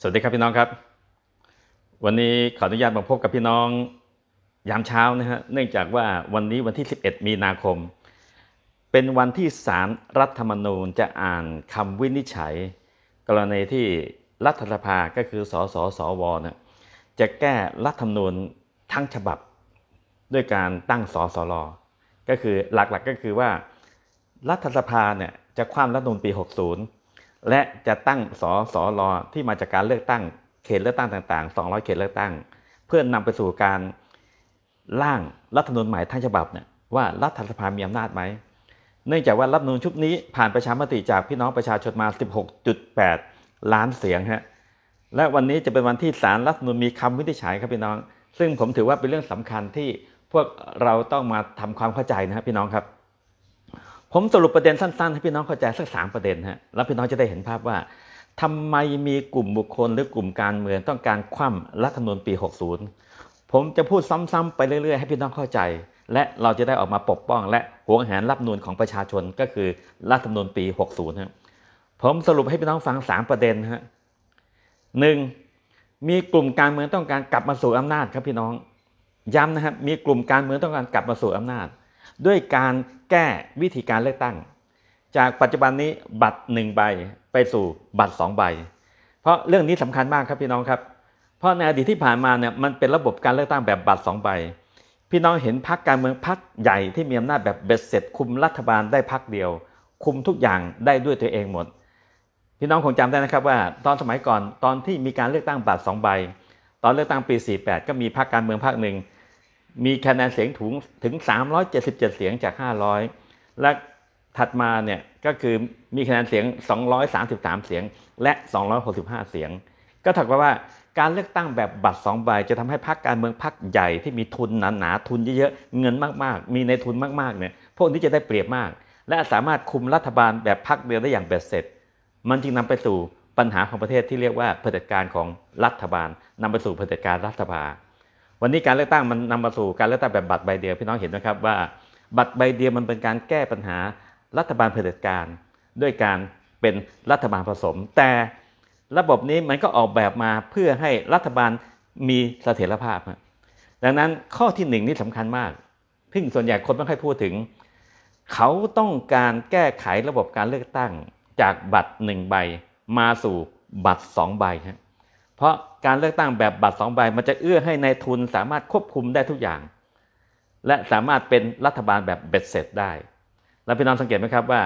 สวัสดีครับพี่น้องครับวันนี้ขออนุญาตมาพบกับพี่น้องยามเช้านะฮะเนื่องจากว่าวันนี้วันที่11 มีนาคม เป็นวันที่สารรัฐธรรมนูญจะอ่านคำวินิจฉัย กรณีที่รัฐสภาก็คือสสสวนะจะแก้รัฐธรรมนูญทั้งฉบับด้วยการตั้งสสรก็คือหลักๆกก็คือว่า รัฐสภาเนี่ยจะคว่ำรัฐธรรมนูญปี 60และจะตั้งสสรอที่มาจากการเลือกตั้งเขตเลือกตั้งต่าง ๆ 200 เขตเลือกตั้ง เพื่อนนำไปสู่การร่างรัฐธรรมนูญใหม่ทั้งฉบับเนี่ยว่ารัฐสภามีอำานาจไหมเนื่องจากว่ารัฐธรรมนูญชุดนี้ ผ่านประชามติจากพี่น้องประชาชนมา 16.8 ล้านเสียงฮะและวันนี้จะเป็นวันที่สารรัฐธรรมนูญมีคำวินิจฉัยครับพี่น้อง ซึ่งผมถือว่าเป็นเรื่องสำคัญที่พวกเราต้องมาทำความเข้าใจนะครับพี่น้องครับผมสรุปประเด็นสั้นๆให้พี่น้องเข้าใจสักสามประเด็นฮะแล้วพี่น้องจะได้เห็นภาพว่าทำไมมีกลุ่มบุคคลหรือกลุ่มการเมืองต้องการคว่ำรัฐธรรมนูญปี 60 ผมจะพูดซ้ำๆไปเรื่อยๆให้พี่น้องเข้าใจ และเราจะได้ออกมาปกป้องและหวงแหนรับนูนของประชาชนก็คือรัฐธรรมนูญปี 60ฮะผมสรุปให้พี่น้องฟังสามประเด็นฮะหนึ่งมีกลุ่มการเมืองต้องการกลับมาสู่อำนาจครับพี่น้องย้ำนะครับมีกลุ่มการเมืองต้องการกลับมาสู่อำนาจด้วยการแก้วิธีการเลือกตั้ง จากปัจจุบันนี้บัตรหนึ่งใบไปสู่บัตรสองใบ เพราะเรื่องนี้สำคัญมากครับพี่น้องครับ เพราะในอดีตที่ผ่านมาเนี่ยมันเป็นระบบการเลือกตั้งแบบบัตรสองใบ พี่น้องเห็นพรรคการเมืองพรรคใหญ่ที่มีอำนาจแบบเบ็ดเสร็จคุมรัฐบาลได้พรรคเดียว คุมทุกอย่างได้ด้วยตัวเองหมด พี่น้องคงจำได้นะครับว่า ตอนสมัยก่อน ตอนที่มีการเลือกตั้งบัตรสองใบตอนเลือกตั้งปี48ก็มีพรรคการเมืองพรรคหนึ่งมีคะแนนเสียงถึงถึง 377 เสียงจาก 500 และถัดมาเนี่ยก็คือมีคะแนนเสียง 233 เสียงและ 265 เสียง ก็ถักว่าการเลือกตั้งแบบบัตร2ใบจะทำให้พรรคการเมืองพรรคใหญ่ที่มีทุนหนาๆทุนเยอะๆเงินมากๆมีในทุนมากๆเนี่ยพวกนี้จะได้เปรียบมาก และสามารถคุมรัฐบาลแบบพรรคเดียวได้อย่างเบ็ดเสร็จ มันจึงนำไปสู่ปัญหาของประเทศที่เรียกว่าเผด็จการของรัฐบาล นำไปสู่เผด็จการรัฐบาลวันนี้การเลือกตั้งมันนำมาสู่การเลือกตั้งแบบบัตรใบเดียวพี่น้องเห็นนะครับว่า บัตรใบเดียวมันเป็นการแก้ปัญหารัฐบาลเผด็จการด้วยการเป็นรัฐบาลผสม แต่ระบบนี้มันก็ออกแบบมาเพื่อให้รัฐบาลมีเสถียรภาพดังนั้นข้อที่หนึ่งนี่สำคัญมากพึ่งส่วนใหญ่คนไม่ค่อยพูดถึง เขาต้องการแก้ไขระบบการเลือกตั้งจากบัตรหนึ่งใบ มาสู่บัตรสองใบครับเพราะการเลือกตั้งแบบบัตรสองใบมันจะเอื้อให้ในทุนสามารถควบคุมได้ทุกอย่าง และสามารถเป็นรัฐบาลแบบเบ็ดเสร็จได้ แล้วพี่น้องสังเกตไหมครับว่า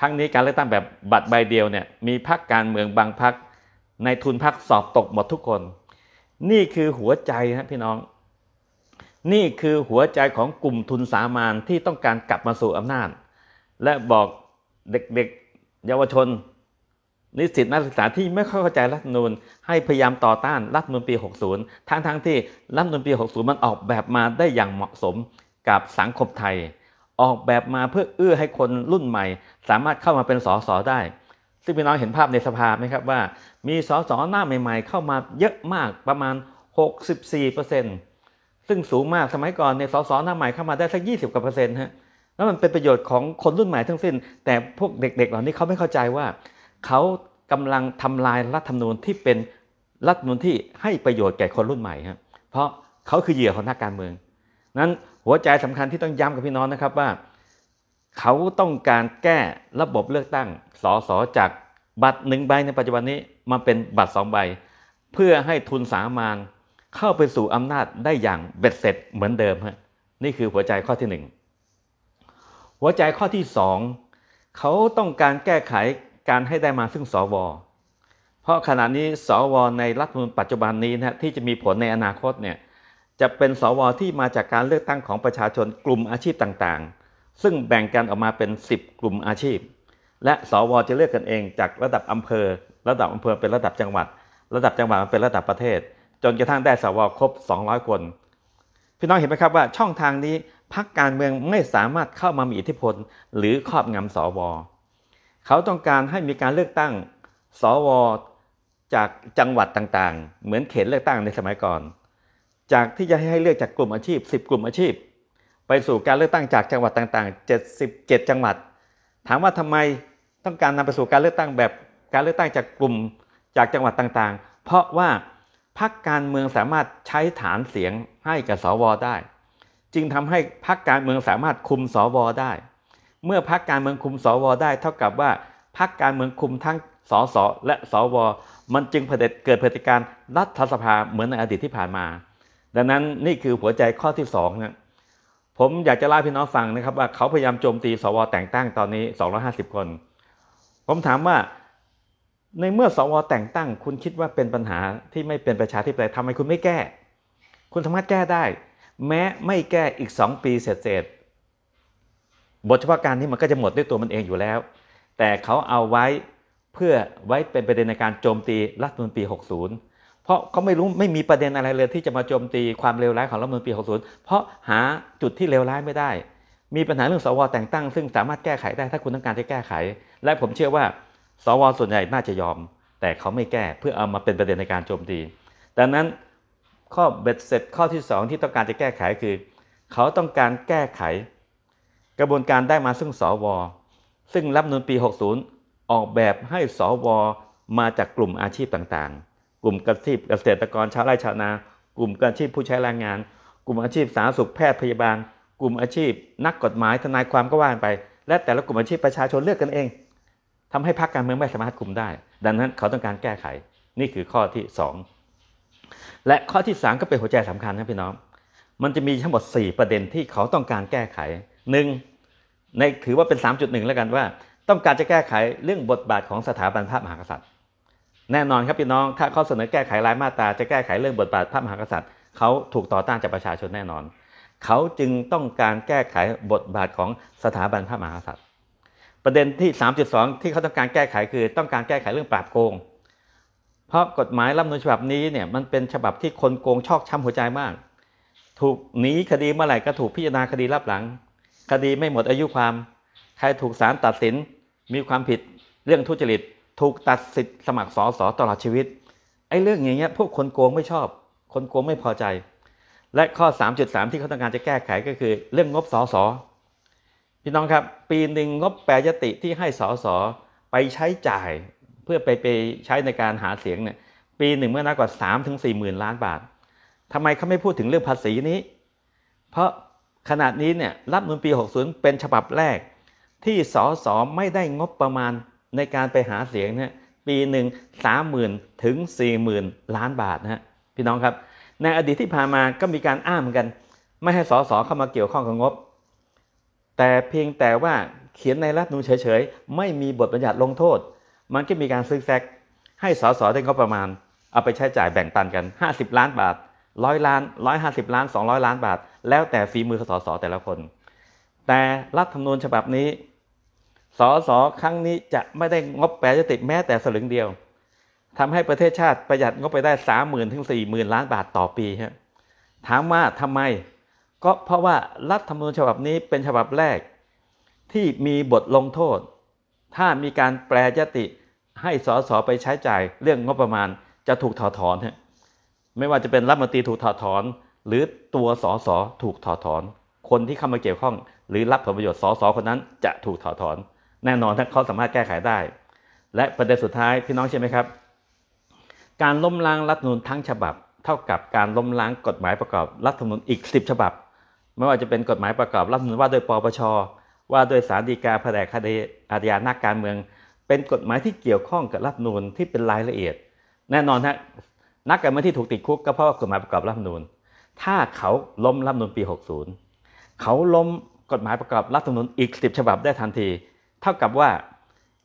ครั้งนี้การเลือกตั้งแบบบัตรใบเดียวเนี่ยมีพรรคการเมืองบางพรรคในทุนพรรคสอบตกหมดทุกคน นี่คือหัวใจครับพี่น้อง นี่คือหัวใจของกลุ่มทุนสามานที่ต้องการกลับมาสู่อำนาจ และบอกเด็กๆเยาวชนนิสิตนักศึกษาที่ไม่เข้าใจรัฐมนูลให้พยายามต่อต้านรัฐมนูลปี 60 ทั้งๆทที่รัฐมนูลปี 60 มันออกแบบมาได้อย่างเหมาะสมกับสังคมไทย ออกแบบมาเพื่อเอื้อให้คนรุ่นใหม่สามารถเข้ามาเป็นสสได้ ซึ่งพี่น้องเห็นภาพในสภาไหมครับว่า มีสสหน้าใหม่ๆ เข้ามาเยอะมากประมาณ 64%ซึ่งสูงมากสมัยก่อนในสสหน้าใหม่เข้ามาได้สัก20กว่าเปอร์เซ็นต์ฮะแล้วมันเป็นประโยชน์ของคนรุ่นใหม่ทั้งสิ้น แต่พวกเด็กๆ เหล่านี้เขาไม่เข้าใจว่าเขากำลังทำลายรัฐธรรมนูญที่เป็นรัฐธรรมนูญที่ให้ประโยชน์แก่คนรุ่นใหม่ครับเพราะเขาคือเหยื่อของนักการเมืองนั้นหัวใจสำคัญที่ต้องย้ำกับพี่น้องนะครับว่า เขาต้องการแก้ระบบเลือกตั้งสสจากบัตรหนึ่งใบในปัจจุบันนี้มาเป็นบัตรสองใบเพื่อให้ทุนสามานเข้าไปสู่อำนาจได้อย่างเบ็ดเสร็จเหมือนเดิมฮะนี่คือหัวใจข้อที่หนึ่งหัวใจข้อที่สองเขาต้องการแก้ไขการให้ได้มาซึ่งสว เพราะขณะนี้สว ในรัฐมนูญปัจจุบันนี้นะที่จะมีผลในอนาคตเนี่ยจะเป็นสว ที่มาจากการเลือกตั้งของประชาชนกลุ่มอาชีพต่างๆ ซึ่งแบ่งกันออกมาเป็น 10 กลุ่มอาชีพ และสว จะเลือกกันเองจากระดับอำเภอ ระดับอำเภอเป็นระดับจังหวัด ระดับจังหวัดเป็นระดับประเทศ จนกระทั่งได้สวครบ200 คน พี่น้องเห็นไหมครับว่าช่องทางนี้พักการเมืองไม่สามารถเข้ามามีอิทธิพล หรือครอบงำสวเขาต้องการให้มีการเลือกตั้งสวจากจังหวัดต่างๆ เหมือนเขตเลือกตั้งในสมัยก่อน จากที่จะให้เลือกจากกลุ่มอาชีพ 10กลุ่มอาชีพ ไปสู่การเลือกตั้งจากจังหวัดต่างๆ 77 จังหวัด ถามว่าทำไมต้องการนำไปสู่การเลือกตั้งแบบ การเลือกตั้งจากกลุ่มจากจังหวัดต่างๆ เพราะว่าพรรคการเมืองสามารถใช้ฐานเสียงให้กับสวได้ จึงทำให้พรรคการเมืองสามารถคุมสวได้เมื่อพักการเมืองคุมสวได้เท่ากับว่าพักการเมืองคุมทั้งสสและสวมันจึงเกิดเผด็จการรัฐสภาเหมือนในอดีตที่ผ่านมา ดังนั้นนี่คือหัวใจข้อที่2นะผมอยากจะเล่าพี่น้องฟังนะครับ ว่าเขาพยายามโจมตี สว แต่งตั้งตอนนี้ 250 คน ผมถามว่าในเมื่อสวแต่งตั้ง คุณคิดว่าเป็นปัญหาที่ไม่เป็นประชาธิปไตยทำไมคุณไม่แก้ คุณสามารถแก้ได้ แม้ไม่แก้อีก 2 ปีเสร็จบทเฉพาะการนี้มันก็จะหมดด้วยตัวมันเองอยู่แล้ว แต่เขาเอาไว้เพื่อไว้เป็นประเด็นในการโจมตีรัฐมนตรี60 เพราะเขาไม่รู้ไม่มีประเด็นอะไรเลยที่จะมาโจมตีความเลวร้ายของรัฐมนตรี60 เพราะหาจุดที่เลวร้ายไม่ได้ มีปัญหาเรื่องสวแต่งตั้งซึ่งสามารถแก้ไขได้ถ้าคุณต้องการจะแก้ไข และผมเชื่อว่า สว ส่วนใหญ่น่าจะยอม แต่เขาไม่แก้เพื่อเอามาเป็นประเด็นในการโจมตี ดังนั้นข้อเบ็ดเสร็จข้อที่ 2 ที่ต้องการจะแก้ไขคือ เขาต้องการแก้ไขกระบวนการได้มาซึ่งสวซึ่งรับนูนปี 60 ออกแบบให้สว มาจากกลุ่มอาชีพต่าง ๆ กลุ่มกระชีพเกษตรกรชาวไร่ชาวนา กลุ่มกระชีพผู้ใช้แรงงาน กลุ่มอาชีพสาธารณสุขแพทย์พยาบาล กลุ่มอาชีพ นักกฎหมายทนายความก็ว่านไป และแต่ละกลุ่มอาชีพประชาชนเลือกกันเอง ทำให้พรรคการเมืองไม่สามารถคุมได้ ดังนั้นเขาต้องการแก้ไข นี่คือข้อที่ 2 และข้อที่ 3 ก็เป็นหัวใจสำคัญนะพี่น้องมันจะมีทั้งหมด 4 ประเด็นที่เขาต้องการแก้ไขหนึ่งในถือว่าเป็น 3.1 แล้วกันว่า ต้องการจะแก้ไขเรื่องบทบาทของสถาบันพระมหากษัตริย์ แน่นอนครับพี่น้องถ้าเขาเสนอแก้ไขรายมาตราจะแก้ไขเรื่องบทบาทพระมหากษัตริย์เขาถูกต่อต้านจากประชาชนแน่นอนเขาจึงต้องการแก้ไขบทบาทของสถาบันพระมหากษัตริย์ ประเด็นที่ 3.2 ที่เขาต้องการแก้ไขคือต้องการแก้ไขเรื่องปราบโกง เพราะกฎหมายรัฐมนูญฉบับนี้เนี่ยมันเป็นฉบับที่คนโกงชอกช้ำหัวใจมาก ถูกหนีคดีเมื่อไหร่ก็ถูกพิจารณาคดีรับหลังคดีไม่หมดอายุความใครถูกศาลตัดสินมีความผิดเรื่องทุจริตถูกตัดสิทธิ์สมัครสอสอตลอดชีวิตไอ้เรื่องอย่างเงี้ยพวกคนโกงไม่ชอบ คนโกงไม่พอใจ และข้อ 3.3 ที่เขาต้องการจะแก้ไขก็คือ เรื่องงบสอสอพี่น้องครับปีหนึ่งงบแปรยติที่ให้สอสอไปใช้จ่ายเพื่อไปไปใช้ในการหาเสียงเนี่ยปีหนึ่งเมื่อนักกว่า3-4หมื่นล้านบาททำไมเขาไม่พูดถึงเรื่องภาษีนี้ เพราะขณะนี้เนี่ยรับนูนปี 60 เป็นฉบับแรก ที่สสไม่ได้งบประมาณในการไปหาเสียงเนี่ยปีหนึ่งสามหมื่นถึงสี่หมื่นล้านบาทนะฮะพี่น้องครับในอดีตที่ผ่านมาก็มีการอ้ามกัน ไม่ให้สสเข้ามาเกี่ยวข้องกับงบ แต่เพียงแต่ว่าเขียนในรัฐนูนเฉยๆ ไม่มีบทบัญญัติลงโทษ มันก็มีการซ้อแซกให้สสได้งบประมาณ เอาไปใช้จ่ายแบ่งปันกัน 50 ล้านบาทร้อยล้านร้อยห้าสิบล้าน 200 ล้านบาทแล้วแต่ฝีมือสสแต่ละคน แต่รัฐธรรมนูญฉบับนี้ สสครั้งนี้จะไม่ได้งบแปรยติแม้แต่สลึงเดียว ทำให้ประเทศชาติประหยัดงบไปได้สามหมื่นถึงสี่หมื่นล้านบาทต่อปีครับถามว่าทำไม ก็เพราะว่ารัฐธรรมนูญฉบับนี้เป็นฉบับแรก ที่มีบทลงโทษ ถ้ามีการแปรยติให้สสไปใช้จ่าย เรื่องงบประมาณจะถูกถอดถอนฮะไม่ว่าจะเป็นรัฐมนตรีถูกถอดถอนหรือตัวสอสอถูกถอดถอน คนที่เข้ามาเกี่ยวข้องหรือรับผลประโยชน์สอสอคนนั้นจะถูกถอดถอน แน่นอนถ้าเขาสามารถแก้ไขได้ และประเด็นสุดท้ายพี่น้องใช่ไหมครับการล้มล้างรัฐธรรมนูญทั้งฉบับ เท่ากับการล้มล้างกฎหมายประกอบ รัฐธรรมนูญอีก10ฉบับ ไม่ว่าจะเป็นกฎหมายประกอบรัฐธรรมนูญว่าโดยปปชว่าโดยสารดีกาแผนกคดีอาญานักการเมือง เป็นกฎหมายที่เกี่ยวข้องกับรัฐธรรมนูญที่เป็นรายละเอียด แน่นอนฮะนักการเมืองที่ถูกติดคุกก็เพราะกฎหมายประกอบรัฐธรรมนูญถ้าเขาล้มรัฐมนุนปี 60 เขาล้มกฎหมายประกอบรัฐมนุนอีก 10ฉบับได้ทันที เท่ากับว่า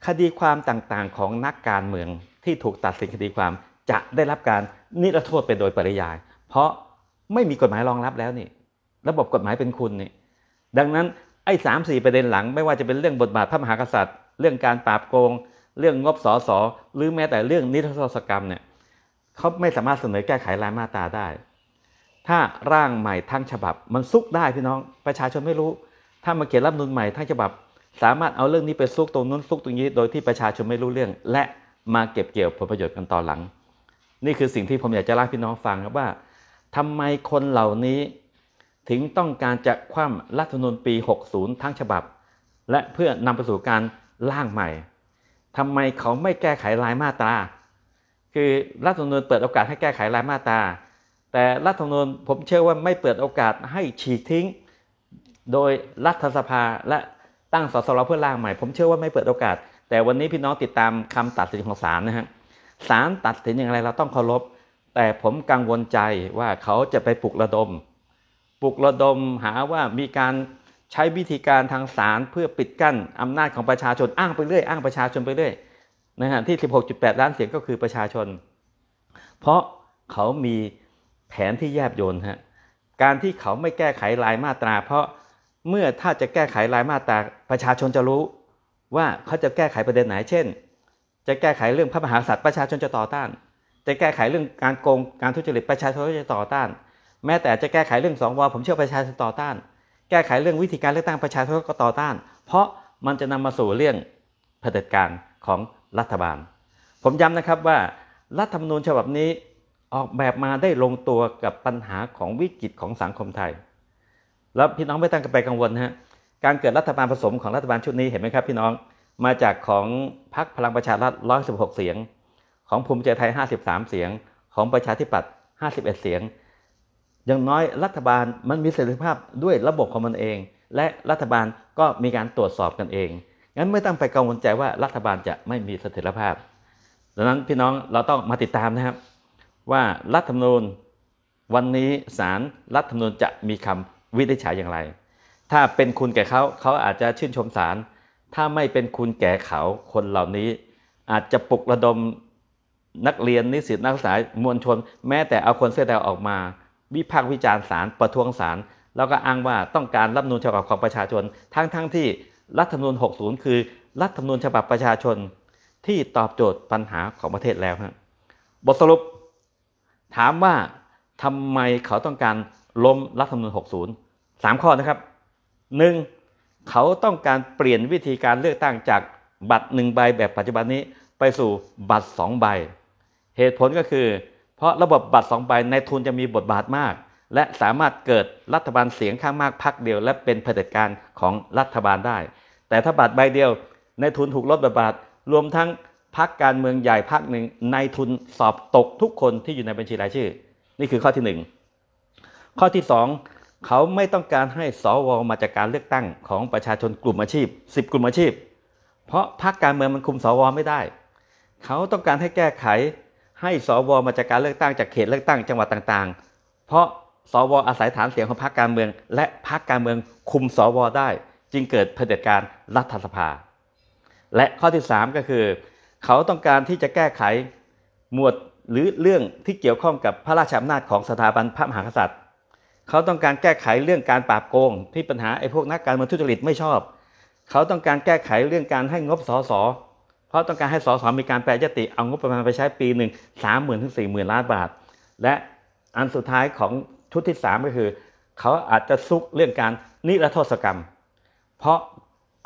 คดีความต่างๆของนักการเมืองที่ถูกตัดสินคดีความจะได้รับการนิรโทษไปโดยปริยาย เพราะไม่มีกฎหมายรองรับแล้วนี่ ระบบกฎหมายเป็นคุณนี่ดังนั้น ไอ้สามสี่ประเด็นหลังไม่ว่าจะเป็นเรื่องบทบาทพระมหากษัตริย์ เรื่องการปราบโกง เรื่องงบสอสอหรือแม้แต่เรื่องนิรโทษกรรมเนี่ยเขาไม่สามารถเสนอแก้ไขรายมาตราได้ถ้าร่างใหม่ทั้งฉบับมันซุกได้พี่น้องประชาชนไม่รู้ ถ้ามาเขียนรัฐนูนใหม่ทั้งฉบับ สามารถเอาเรื่องนี้ไปซุกตรงนู้นซุกตรงนี้โดยที่ประชาชนไม่รู้เรื่อง และมาเก็บเกี่ยวผลประโยชน์กันตอนหลัง นี่คือสิ่งที่ผมอยากจะเล่าพี่น้องฟังครับว่า ทำไมคนเหล่านี้ถึงต้องการจะคว่ำรัฐมนูญปี 60 ทั้งฉบับ และเพื่อนำไปสู่การร่างใหม่ ทำไมเขาไม่แก้ไขรายมาตรา คือรัฐมนูญเปิดโอกาสให้แก้ไขรายมาตราแต่รัฐธรรมนูญผมเชื่อว่าไม่เปิดโอกาสให้ฉีกทิ้ง โดยรัฐสภา และตั้งสสรเพื่อร่างใหม่ผมเชื่อว่าไม่เปิดโอกาส แต่วันนี้พี่น้องติดตามคำตัดสินของศาลนะฮะศาลตัดสินอย่างไรเราต้องเคารพแต่ผมกังวลใจว่าเขาจะไปปลุกระดมปลุกระดมหาว่ามีการใช้วิธีการทางศาลเพื่อปิดกั้นอำนาจของประชาชนอ้างไปเรื่อยอ้างประชาชนไปเรื่อยนะฮะที่ 16.8ล้านเสียงก็คือประชาชน เพราะเขามีแผนที่แยบยนต์ฮะการที่เขาไม่แก้ไขรายมาตรา เพราะเมื่อถ้าจะแก้ไขรายมาตราประชาชนจะรู้ ว่าเขาจะแก้ไขประเด็นไหนเช่น จะแก้ไขเรื่องพระมหากษัตริย์ประชาชนจะต่อต้าน จะแก้ไขเรื่องการโกงการทุจริตประชาชนจะต่อต้าน แม้แต่จะแก้ไขเรื่องสองวผมเชื่อประชาชนต่อต้านแก้ไขเรื่องวิธีการเลือกตั้งประชาชนก็ต่อต้าน เพราะมันจะนำมาสู่เรื่องเผด็จการของรัฐบาล ผมย้านะครับว่า รัฐธรรมนูญฉบับนี้ออกแบบมาได้ลงตัวกับปัญหาของวิกฤตของสังคมไทย แล้วพี่น้องไม่ต้องไปกังวลฮะ การเกิดรัฐบาลผสมของรัฐบาลชุดนี้เห็นไหมครับพี่น้อง มาจากของพรรคพลังประชารัฐ116เสียง ของภูมิใจไทย 53 เสียง ของประชาธิปัตย์51เสียงอย่างน้อยรัฐบาลมันมีเสรีภาพด้วยระบบของมันเอง และรัฐบาลก็มีการตรวจสอบกันเอง งั้นไม่ต้องไปกังวลใจว่ารัฐบาลจะไม่มีเสถียรภาพ ดังนั้นพี่น้องเราต้องมาติดตามนะครับว่ารัฐธรรมนูญวันนี้ศาลรรัฐธรรมนูญจะมีคำวินิจฉัยอย่างไร ถ้าเป็นคุณแก่เขาเขาอาจจะชื่นชมศาลถ้าไม่เป็นคุณแก่เขาคนเหล่านี้ อาจจะปลุกระดมนักเรียนนิสิตนักศึกษามวลชน แม้แต่เอาคนเสื้อแดงออกมา วิพากษ์วิจารณ์ศาลประท้วงศาลแล้วก็อ้างว่าต้องการรับนูนฉบับของประชาชน ทั้งๆทที่รัฐธรรมนูญ60 คือรัฐธรรมนูญฉบับประชาชน ที่ตอบโจทย์ปัญหาของประเทศแล้วฮะบทสรุปถามว่าทำไมเขาต้องการล้มรัฐธรรมนูญ60 สามข้อนะครับ 1. เขาต้องการเปลี่ยนวิธีการเลือกตั้งจากบัตรหนึ่งใบแบบปัจจุบันนี้ไปสู่บัตรสองใบ เหตุผลก็คือเพราะระบบบัตรสองใบในทุนจะมีบทบาทมากและสามารถเกิดรัฐบาลเสียงข้างมากพักเดียวและเป็นเผด็จการของรัฐบาลได้ แต่ถ้าบัตรใบเดียวในทุนถูกลดบทบาทรวมทั้งพักการเมืองใหญ่พักหนึ่งนายทุนสอบตกทุกคนที่อยู่ในบัญชีรายชื่อ นี่คือข้อที่หนึ่งข้อที่สองเขาไม่ต้องการให้สวมาจากการเลือกตั้งของประชาชนกลุ่มอาชีพ 10กลุ่มอาชีพ เพราะพักการเมืองมันคุมสวไม่ได้ เขาต้องการให้แก้ไข ให้สวมาจากการเลือกตั้งจากเขตเลือกตั้งจังหวัดต่าง ๆ เพราะสวอาศัยฐานเสียงของพรรคการเมือง และพรรคการเมืองคุมสวได้ จึงเกิดเผด็จการรัฐสภา และข้อที่ 3 ก็คือเขาต้องการที่จะแก้ไขหมวดหรือเรื่องที่เกี่ยวข้องกับพระราชอำนาจของสถาบันพระมหากษัตริย์ เขาต้องการแก้ไขเรื่องการปราบโกงที่ปัญหาไอ้พวกนักการเมืองทุจริตไม่ชอบ เขาต้องการแก้ไขเรื่องการให้งบสสเพราะต้องการให้สสมีการแปรยติเอางบประมาณไปใช้ปีหนึ่งสามหมื่นถึงสี่หมื่นล้านบาท และอันสุดท้ายของชุดที่สามก็คือ เขาอาจจะซุกเรื่องการนิรโทษกรรม เพราะ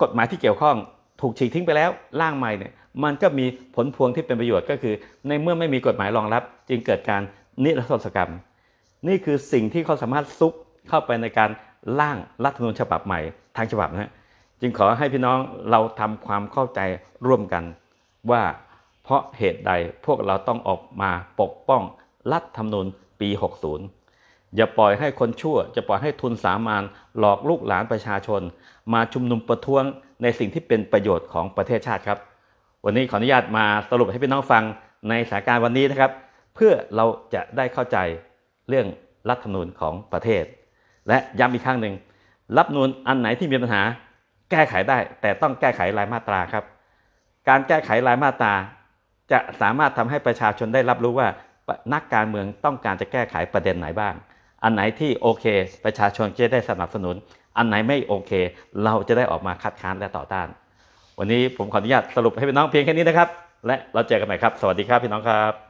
กฎหมายที่เกี่ยวข้องถูกฉีกทิ้งไปแล้วร่างใหม่เนี่ยมันก็มีผลพวงที่เป็นประโยชน์ก็คือในเมื่อไม่มีกฎหมายรองรับ จึงเกิดการนิรโทษกรรม นี่คือสิ่งที่เขาสามารถซุกเข้าไปในการร่างรัฐธรรมนูญฉบับใหม่ทางฉบับนะจึงขอให้พี่น้องเราทำความเข้าใจร่วมกัน ว่า เพราะเหตุใดพวกเราต้องออกมาปกป้องรัฐธรรมนูญปี 60 อย่าปล่อยให้คนชั่ว จะปล่อยให้ทุนสามานหลอกลูกหลานประชาชน มาชุมนุมประท้วง ในสิ่งที่เป็นประโยชน์ของประเทศชาติครับวันนี้ขออนุญาตมาสรุปให้พี่น้องฟังในสถานการณ์วันนี้นะครับ เพื่อเราจะได้เข้าใจเรื่องรัฐธรรมนูญของประเทศ และย้ำอีกครั้งหนึ่ง รัฐธรรมนูญอันไหนที่มีปัญหา แก้ไขได้แต่ต้องแก้ไขรายมาตราครับ การแก้ไขรายมาตรา จะสามารถทำให้ประชาชนได้รับรู้ว่า นักการเมืองต้องการจะแก้ไขประเด็นไหนบ้าง อันไหนที่โอเค ประชาชนจะได้สนับสนุน อันไหนไม่โอเค เราจะได้ออกมาคัดค้านและต่อต้านวันนี้ผมขออนุญาตสรุปให้พี่น้องเพียงแค่นี้นะครับ และเราเจอกันใหม่ครับ สวัสดีครับพี่น้องครับ